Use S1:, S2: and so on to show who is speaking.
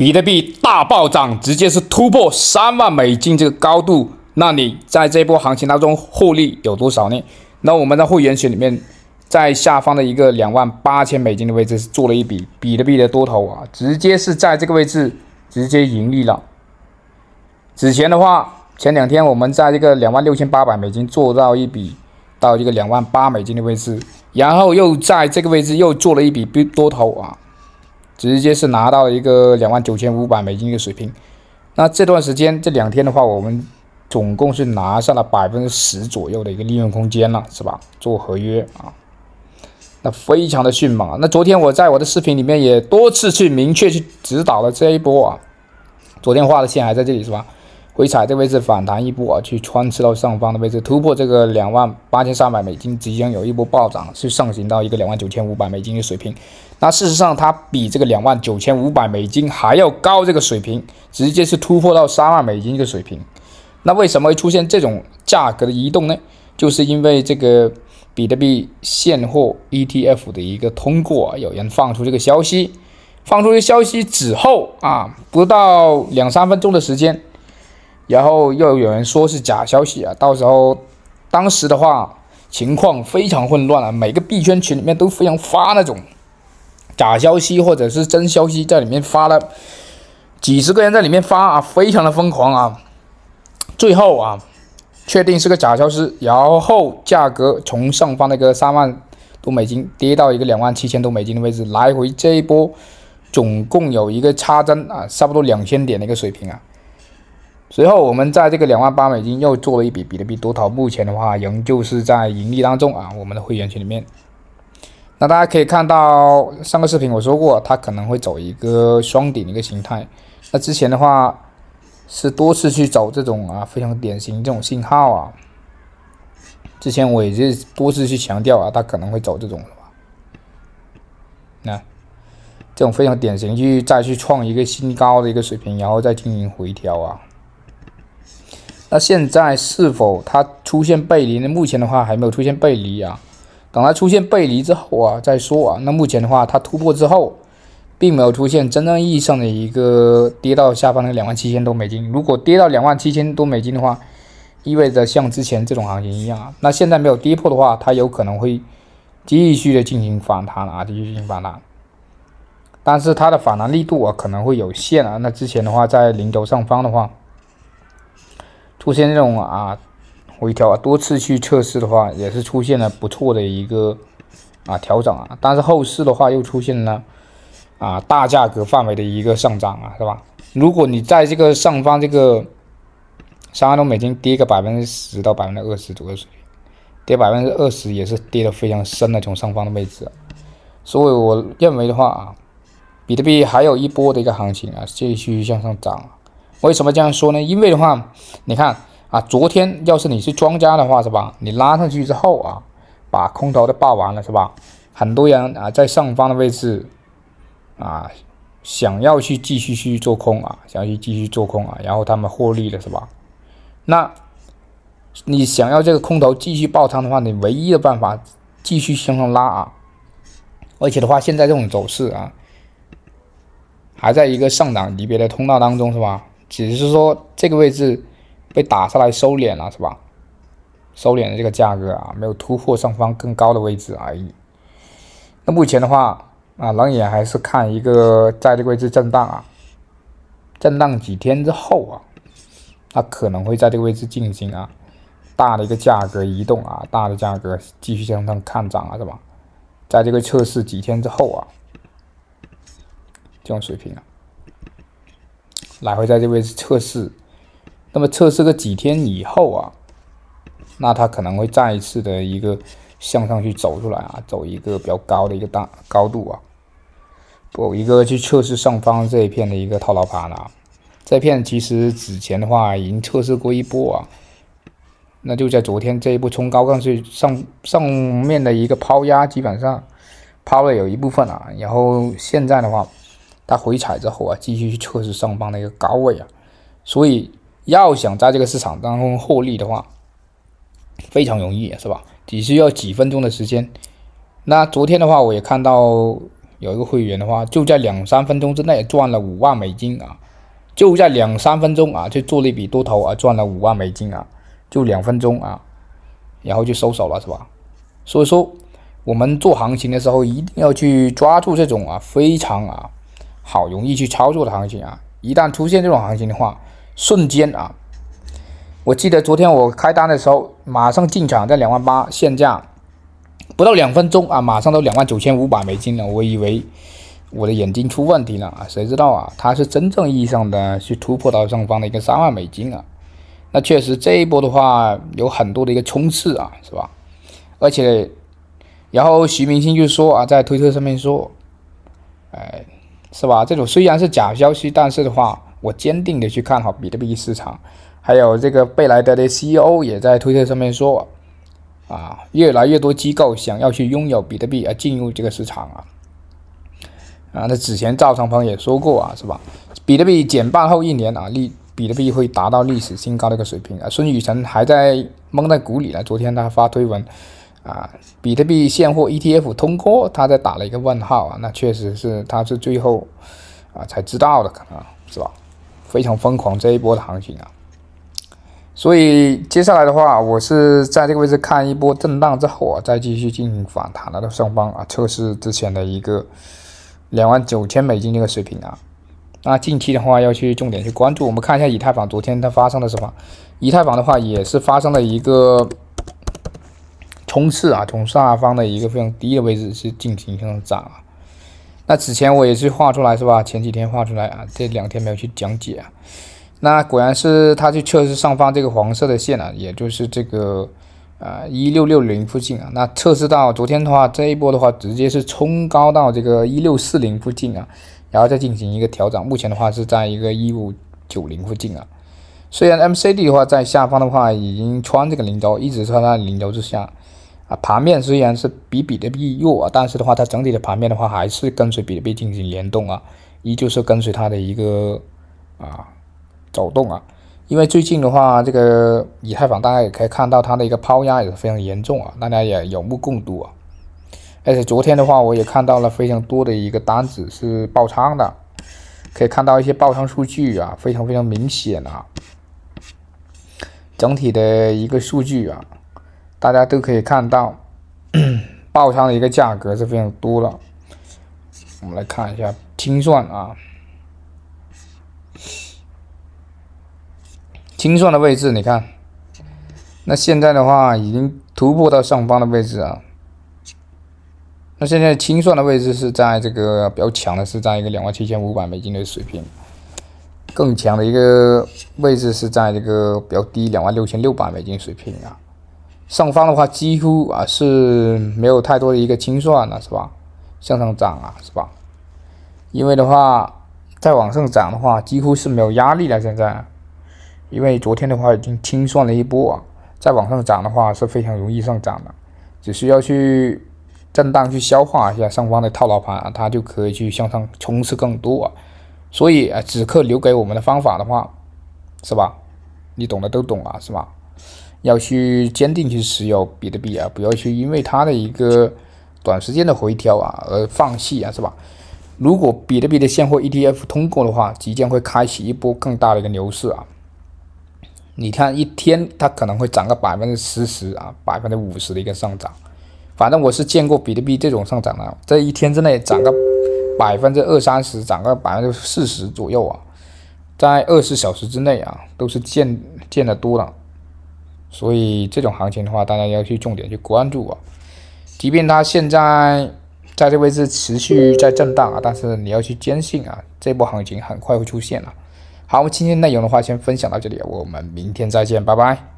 S1: 比特币大暴涨，直接是突破三万美金这个高度。那你在这波行情当中获利有多少呢？那我们在会员群里面，在下方的一个两万八千美金的位置是做了一笔比特币的多头啊，直接是在这个位置直接盈利了。之前的话，前两天我们在这个两万六千八百美金做到一笔到一个两万八美金的位置，然后又在这个位置又做了一笔多头啊。直接是拿到了一个两万九千五百美金一个水平，那这段时间这两天的话，我们总共是拿下了百分之十左右的一个利润空间了，是吧？做合约啊，那非常的迅猛啊。那昨天我在我的视频里面也多次去明确去指导了这一波啊，昨天画的线还在这里，是吧？回踩这个位置反弹一波啊，去穿刺到上方的位置，突破这个两万八千三百美金，即将有一波暴涨，去上行到一个两万九千五百美金的水平。那事实上，它比这个两万九千五百美金还要高这个水平，直接是突破到三万美金一个水平。那为什么会出现这种价格的移动呢？就是因为这个比特币现货 ETF 的一个通过，有人放出这个消息，放出这个消息之后啊，不到两三分钟的时间。然后又有人说是假消息啊！到时候，当时的话情况非常混乱啊，每个币圈群里面都非常发那种假消息或者是真消息在里面发了几十个人在里面发啊，非常的疯狂啊！最后啊，确定是个假消息，然后价格从上方那个三万多美金跌到一个两万七千多美金的位置，来回这一波总共有一个差针啊，差不多两千点的一个水平啊。随后，我们在这个两万八美金又做了一笔比特币多头，目前的话仍旧是在盈利当中啊。我们的会员群里面，那大家可以看到，上个视频我说过，它可能会走一个双顶的一个形态。那之前的话是多次去走这种啊非常典型这种信号啊。之前我也是多次去强调啊，它可能会走这种什么？那这种非常典型去再去创一个新高的一个水平，然后再进行回调啊。那现在是否它出现背离？目前的话还没有出现背离啊。等它出现背离之后啊再说啊。那目前的话，它突破之后，并没有出现真正意义上的一个跌到下方的两万七千多美金。如果跌到两万七千多美金的话，意味着像之前这种行情一样啊。那现在没有跌破的话，它有可能会继续的进行反弹啊，继续进行反弹。但是它的反弹力度啊可能会有限啊。那之前的话，在零轴上方的话。出现这种啊回调，啊，多次去测试的话，也是出现了不错的一个啊调整啊，但是后市的话又出现了啊大价格范围的一个上涨啊，是吧？如果你在这个上方这个三万多美金跌个百分之十到百分之二十左右，跌百分之二十也是跌的非常深的，从上方的位置，所以我认为的话啊，比特币还有一波的一个行情啊，继续向上涨。为什么这样说呢？因为的话，你看啊，昨天要是你是庄家的话，是吧？你拉上去之后啊，把空头都爆完了，是吧？很多人啊在上方的位置啊，想要去继续去做空啊，想要去继续做空啊，然后他们获利了，是吧？那你想要这个空头继续爆仓的话，你唯一的办法继续向上拉啊，而且的话，现在这种走势啊，还在一个上涨级别的通道当中，是吧？只是说这个位置被打下来收敛了，是吧？收敛的这个价格啊，没有突破上方更高的位置而已。那目前的话啊，冷眼还是看一个在这个位置震荡啊，震荡几天之后啊，它可能会在这个位置进行啊大的一个价格移动啊，大的价格继续向上看涨啊，是吧？在这个测试几天之后啊，这种水平啊。来回在这位置测试，那么测试个几天以后啊，那它可能会再一次的一个向上去走出来啊，走一个比较高的一个大高度啊，我一个去测试上方这一片的一个套牢盘啊。这片其实之前的话已经测试过一波啊，那就在昨天这一步冲高上去上上面的一个抛压基本上抛了有一部分啊，然后现在的话。他回踩之后啊，继续去测试上方的一个高位啊，所以要想在这个市场当中获利的话，非常容易是吧？只需要几分钟的时间。那昨天的话，我也看到有一个会员的话，就在两三分钟之内赚了五万美金啊，就在两三分钟啊就做了一笔多头啊赚了五万美金啊，就两分钟啊，然后就收手了是吧？所以说我们做行情的时候一定要去抓住这种啊非常啊。好容易去操作的行情啊！一旦出现这种行情的话，瞬间啊，我记得昨天我开单的时候，马上进场在两万八现价，不到两分钟啊，马上都两万九千五百美金了。我以为我的眼睛出问题了啊，谁知道啊，它是真正意义上的去突破到上方的一个三万美金啊。那确实这一波的话，有很多的一个冲刺啊，是吧？而且，然后徐明星就说啊，在推特上面说，哎。是吧？这种虽然是假消息，但是的话，我坚定的去看好比特币市场。还有这个贝莱德的 CEO 也在推特上面说，啊，越来越多机构想要去拥有比特币，而进入这个市场啊。啊，那之前赵长鹏也说过啊，是吧？比特币减半后一年啊，历比特币会达到历史新高的一个水平啊。孙雨晨还在蒙在鼓里呢，昨天他发推文。啊，比特币现货 ETF 通过，他在打了一个问号啊，那确实是他是最后啊才知道的，可能，是吧？非常疯狂这一波的行情啊，所以接下来的话，我是在这个位置看一波震荡之后啊，再继续进行反弹的到上方啊，测试之前的一个两万九千美金这个水平啊。那近期的话要去重点去关注，我们看一下以太坊昨天它发生了什么？以太坊的话也是发生了一个。冲刺啊！从下方的一个非常低的位置是进行向上涨啊。那此前我也是画出来是吧？前几天画出来啊，这两天没有去讲解啊。那果然是它去测试上方这个黄色的线啊，也就是这个呃一六六零附近啊。那测试到昨天的话，这一波的话直接是冲高到这个一六四零附近啊，然后再进行一个调整。目前的话是在一个一五九零附近啊。虽然 M C D 的话在下方的话已经穿这个零轴，一直穿在零轴之下。啊，盘面虽然是比比特币弱啊，但是的话，它整体的盘面的话还是跟随比特币进行联动啊，依旧是跟随它的一个啊走动啊。因为最近的话，这个以太坊大家也可以看到它的一个抛压也是非常严重啊，大家也有目共睹啊。而且昨天的话，我也看到了非常多的一个单子是爆仓的，可以看到一些爆仓数据啊，非常非常明显啊，整体的一个数据啊。大家都可以看到 爆仓的一个价格是非常多了。我们来看一下清算啊，清算的位置，你看，那现在的话已经突破到上方的位置啊。那现在清算的位置是在这个比较强的，是在一个两万七千五百美金的水平；更强的一个位置是在这个比较低两万六千六百美金水平啊。上方的话几乎啊是没有太多的一个清算了，是吧？向上涨啊，是吧？因为的话再往上涨的话几乎是没有压力了，现在，因为昨天的话已经清算了一波，啊，再往上涨的话是非常容易上涨的，只需要去震荡去消化一下上方的套牢盘，啊，它就可以去向上冲刺更多。啊。所以啊，此刻留给我们的方法的话，是吧？你懂的都懂啊，是吧？要去坚定去持有比特币啊，不要去因为它的一个短时间的回调啊而放弃啊，是吧？如果比特币的现货 ETF 通过的话，即将会开启一波更大的一个牛市啊。你看一天它可能会涨个百分之十十啊，百分之五十的一个上涨，反正我是见过比特币这种上涨的，在一天之内涨个百分之二三十，涨个百分之四十左右啊，在二十小时之内啊都是见见的多了。所以这种行情的话，大家要去重点去关注啊。即便它现在在这个位置持续在震荡啊，但是你要去坚信啊，这波行情很快会出现了。好，我们今天内容的话先分享到这里，我们明天再见，拜拜。